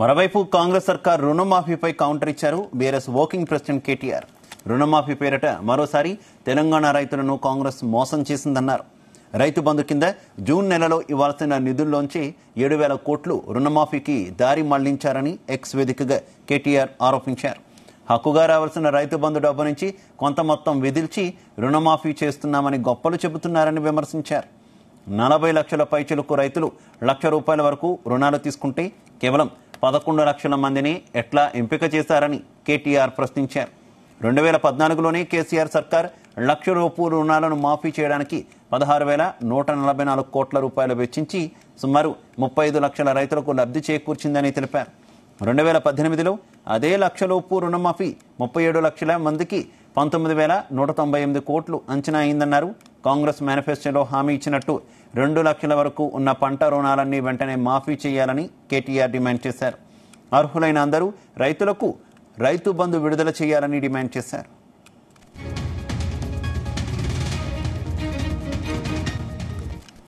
మరోవైపు కాంగ్రెస్ సర్కార్ రుణమాఫీపై కౌంటర్ ఇచ్చారు బీఆర్ఎస్ వర్కింగ్ ప్రెసిడెంట్ కేటీఆర్ రుణమాఫీ పేరట మరోసారి తెలంగాణ రైతులను కాంగ్రెస్ మోసం చేసిందన్నారు రైతు బంధు కింద జూన్ నెలలో ఇవ్వాల్సిన నిధుల్లోంచి ఏడు వేల కోట్లు రుణమాఫీకి దారి మళ్లించారని ఎక్స్ వేదికగా కేటీఆర్ ఆరోపించారు హక్కుగా రావాల్సిన రైతు బంధు డబ్బు నుంచి కొంత మొత్తం విధిల్చి రుణమాఫీ చేస్తున్నామని గొప్పలు చెబుతున్నారని విమర్శించారు నలభై లక్షల పైచలకు రైతులు లక్ష రూపాయల వరకు రుణాలు తీసుకుంటే కేవలం పదకొండు లక్షల మందిని ఎట్లా ఎంపిక చేశారని కేటీఆర్ ప్రశ్నించారు రెండు వేల పద్నాలుగులోనే కేసీఆర్ సర్కార్ లక్ష రూపాయల రుణాలను మాఫీ చేయడానికి పదహారు వేల నూట నలభై నాలుగు కోట్ల రూపాయలు వెచ్చించి సుమారు ముప్పై ఐదు లక్షల రైతులకు లబ్ధి చేకూర్చిందని తెలిపారు రెండు వేల పద్దెనిమిదిలో అదే లక్షలోపు రుణమాఫీ ముప్పై ఏడు లక్షల మందికి పంతొమ్మిది వేల నూట తొంభై ఎనిమిది కోట్లు అంచనా అయిందన్నారు కాంగ్రెస్ మేనిఫెస్టోలో హామీ ఇచ్చినట్టు రెండు లక్షల వరకు ఉన్న పంట రుణాలన్నీ వెంటనే మాఫీ చేయాలని కేటీఆర్ డిమాండ్ చేశారు అర్హులైన అందరూ రైతులకు రైతు బంధు విడుదల చేయాలని డిమాండ్ చేశారు